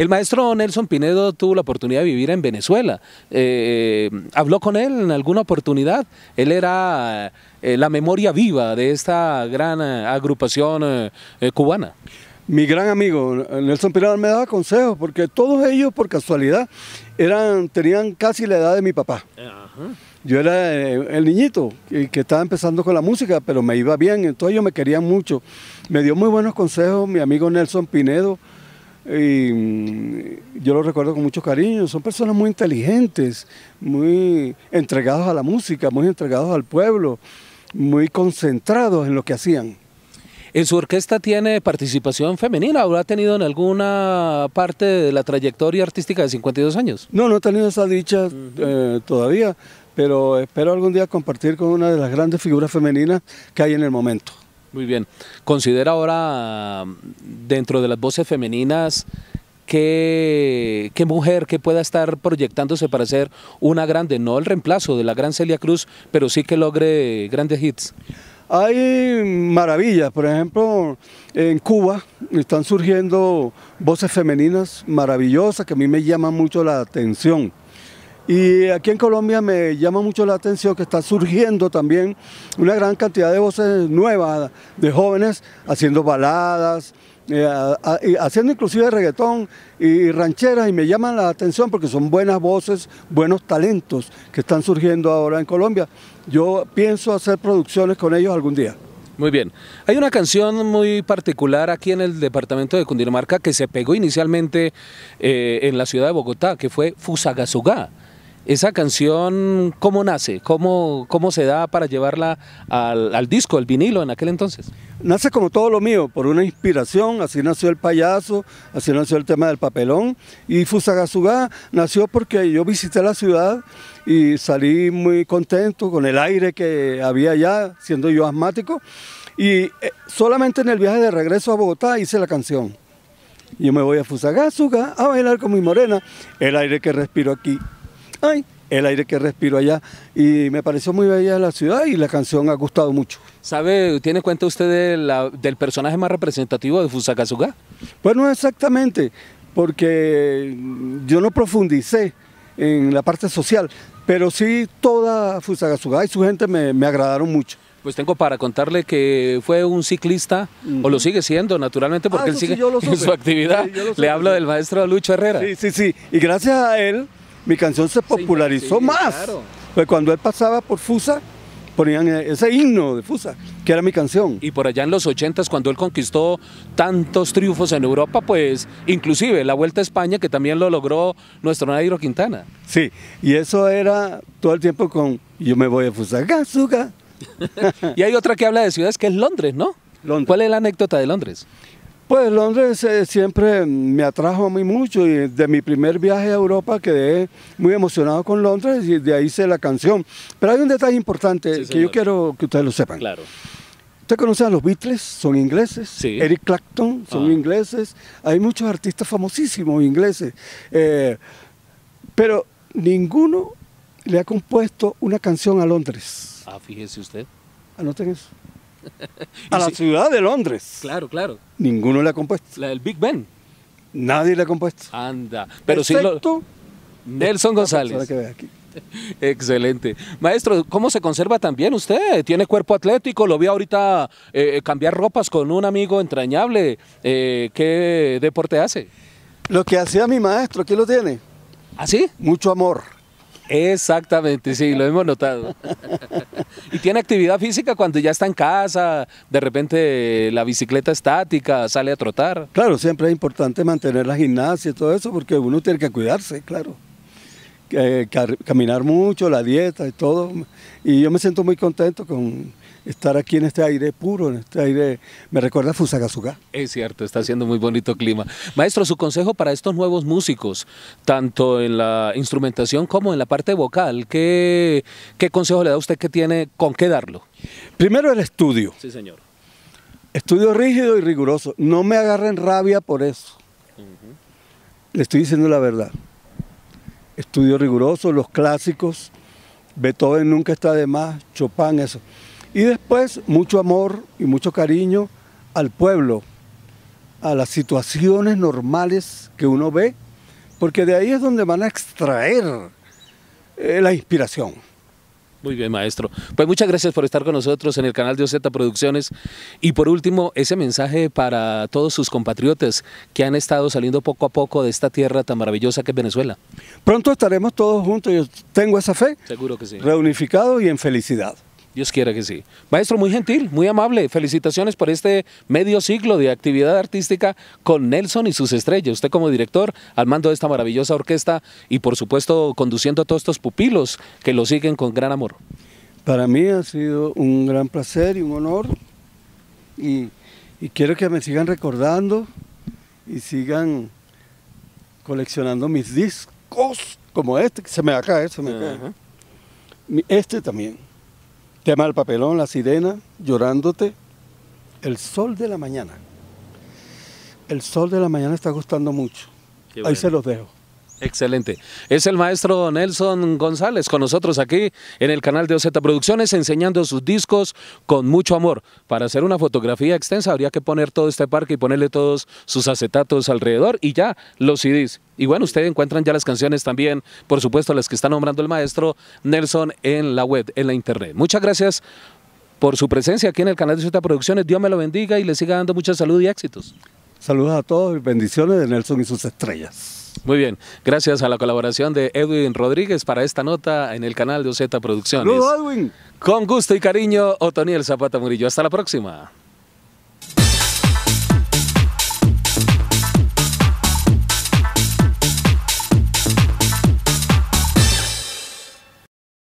El maestro Nelson Pinedo tuvo la oportunidad de vivir en Venezuela. Eh, habló con él en alguna oportunidad. Él era eh, la memoria viva de esta gran eh, agrupación cubana. Mi gran amigo Nelson Pinedo me daba consejos porque todos ellos por casualidad eran, tenían casi la edad de mi papá. Yo era el niñito que estaba empezando con la música, pero me iba bien, entonces ellos me querían mucho. Me dio muy buenos consejos mi amigo Nelson Pinedo. Y mm, yo lo recuerdo con mucho cariño. Son personas muy inteligentes, muy entregados a la música, muy entregados al pueblo, muy concentrados en lo que hacían. ¿En su orquesta tiene participación femenina? ha tenido en alguna parte de la trayectoria artística de 52 años? No, no he tenido esa dicha eh, todavía, pero espero algún día compartir con una de las grandes figuras femeninas que hay en el momento. Muy bien. ¿Considera ahora, dentro de las voces femeninas, qué, mujer que pueda estar proyectándose para ser una grande? No el reemplazo de la gran Celia Cruz, pero sí que logre grandes hits. Hay maravillas, por ejemplo, en Cuba están surgiendo voces femeninas maravillosas que a mí me llaman mucho la atención. Y aquí en Colombia me llama mucho la atención que está surgiendo también una gran cantidad de voces nuevas de jóvenes haciendo baladas, eh, haciendo inclusive reggaetón y rancheras y me llaman la atención porque son buenas voces, buenos talentos que están surgiendo ahora en Colombia. Yo pienso hacer producciones con ellos algún día. Muy bien. Hay una canción muy particular aquí en el departamento de Cundinamarca que se pegó inicialmente eh, en la ciudad de Bogotá, que fue Fusagasugá. Esa canción, ¿cómo nace? ¿Cómo, cómo se da para llevarla al, al disco, al vinilo en aquel entonces? Nace como todo lo mío, por una inspiración, así nació el payaso, así nació el tema del papelón y Fusagasugá nació porque yo visité la ciudad y salí muy contento con el aire que había allá, siendo yo asmático y eh, solamente en el viaje de regreso a Bogotá hice la canción. Yo me voy a Fusagasugá a bailar con mi morena, el aire que respiro aquí el aire que respiro allá. Y me pareció muy bella la ciudad y la canción ha gustado mucho. ¿Sabe, tiene cuenta usted la, del personaje más representativo de Fusagasugá? Pues no exactamente, porque yo no profundicé en la parte social, pero sí toda Fusagasugá y su gente me, me agradaron mucho. Pues tengo para contarle que fue un ciclista, o lo sigue siendo naturalmente, porque ah, él sigue en su actividad. le habla del maestro Lucho Herrera. Sí, sí, sí. Y gracias a él mi canción se popularizó más. Pues cuando él pasaba por Fusa, ponían e-, ese himno de Fusa, que era mi canción. Y por allá en los 80 cuando él conquistó tantos triunfos en Europa, pues inclusive la Vuelta a España, que también lo logró nuestro Nairo Quintana. Sí, y eso era todo el tiempo con Yo me voy a Fusa, Gazuga. y hay otra que habla de ciudades que es Londres, ¿no? ¿Cuál es la anécdota de Londres? Pues Londres eh, siempre me atrajo a mí mucho y de mi primer viaje a Europa quedé muy emocionado con Londres y de ahí hice la canción. Pero hay un detalle importante que yo quiero que ustedes lo sepan. Claro. Usted conoce a los Beatles, son ingleses. Sí. Eric Clapton, son ah. ingleses. Hay muchos artistas famosísimos ingleses. Eh, pero ninguno le ha compuesto una canción a Londres. Ah, fíjese usted. Anoten eso a la ciudad de Londres. Claro, claro. Ninguno le ha compuesto. La del Big Ben. Nadie le ha compuesto. Anda. Pero si lo... Nelson González. Excelente. Maestro, ¿cómo se conserva también usted? Tiene cuerpo atlético, lo vi ahorita eh, eh, cambiar ropas con un amigo entrañable. Eh, ¿Qué deporte hace? Lo que hacía mi maestro, ¿quién lo tiene? ¿Así? ¿Ah, Mucho amor. Exactamente, sí, lo hemos notado. y tiene actividad física cuando ya está en casa, de repente la bicicleta estática, sale a trotar. Claro, siempre es importante mantener la gimnasia y todo eso porque uno tiene que cuidarse, claro. Eh, caminar mucho, la dieta y todo. Y yo me siento muy contento con, estar aquí en este aire puro, en este aire, me recuerda a Fusagasugá. Es cierto, está haciendo muy bonito clima. Maestro, su consejo para estos nuevos músicos, tanto en la instrumentación como en la parte vocal, ¿qué, qué consejo le da usted que tiene con qué darlo? Primero el estudio. Sí, señor. Estudio rígido y riguroso. No me agarren rabia por eso. Le estoy diciendo la verdad. Estudio riguroso, los clásicos. Beethoven nunca está de más, Chopin, eso y después mucho amor y mucho cariño al pueblo, a las situaciones normales que uno ve, porque de ahí es donde van a extraer eh, la inspiración. Muy bien, maestro. Pues muchas gracias por estar con nosotros en el canal de OZ Producciones. Y por último, ese mensaje para todos sus compatriotas que han estado saliendo poco a poco de esta tierra tan maravillosa que es Venezuela. Pronto estaremos todos juntos, yo tengo esa fe. Seguro que sí. Reunificados y en felicidad. Dios quiera que sí. Maestro, muy gentil, muy amable. Felicitaciones por este medio siglo de actividad artística con Nelson y sus estrellas. Usted como director, al mando de esta maravillosa orquesta y por supuesto conduciendo a todos estos pupilos que lo siguen con gran amor. Para mí ha sido un gran placer y un honor y, quiero que me sigan recordando y sigan coleccionando mis discos como este, que se me va a caer, Este también. Tema el papelón, la sirena, llorándote, el sol de la mañana. El sol de la mañana está gustando mucho. Ahí se los dejo. Excelente. Es el maestro Nelson González con nosotros aquí en el canal de OZ Producciones enseñando sus discos con mucho amor. Para hacer una fotografía extensa habría que poner todo este parque y ponerle todos sus acetatos alrededor y ya los CDs. Y bueno, ustedes encuentran ya las canciones también, por supuesto las que está nombrando el maestro Nelson en la web, en la internet. Muchas gracias por su presencia aquí en el canal de OZ Producciones. Dios me lo bendiga y le siga dando mucha salud y éxitos. Saludos a todos y bendiciones de Nelson y sus estrellas. Muy bien, gracias a la colaboración de Edwin Rodríguez para esta nota en el canal de OZ Producciones. Edwin! Con gusto y cariño, Otoniel Zapata Murillo. Hasta la próxima.